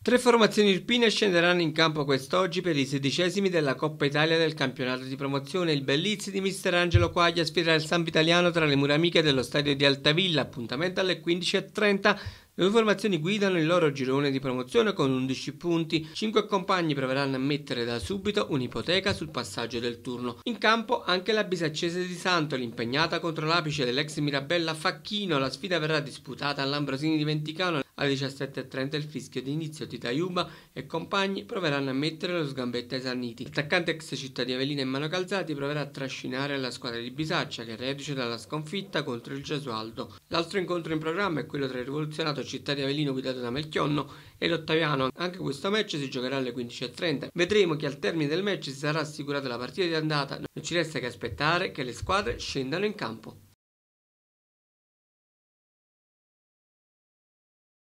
Tre formazioni irpine scenderanno in campo quest'oggi per i sedicesimi della Coppa Italia del campionato di promozione. Il Bellizzi di mister Angelo Quaglia sfiderà il San Vitaliano tra le mura amiche dello stadio di Altavilla, appuntamento alle 15.30. Le due formazioni guidano il loro girone di promozione con 11 punti. Cinque compagni proveranno a mettere da subito un'ipoteca sul passaggio del turno. In campo anche la Bisaccese di Santoli, impegnata contro l'apice dell'ex Mirabella Facchino. La sfida verrà disputata all'Ambrosini di Venticano alle 17.30 il fischio di inizio di Taiuba e compagni proveranno a mettere lo sgambetto ai Sanniti. L'attaccante ex città di Avelina e Mano Calzati proverà a trascinare la squadra di Bisaccia che reduce dalla sconfitta contro il Gesualdo. L'altro incontro in programma è quello tra il rivoluzionato città di Avelino guidato da Melchionno e l'Ottaviano. Anche questo match si giocherà alle 15.30. Vedremo che al termine del match si sarà assicurata la partita di andata. Non ci resta che aspettare che le squadre scendano in campo.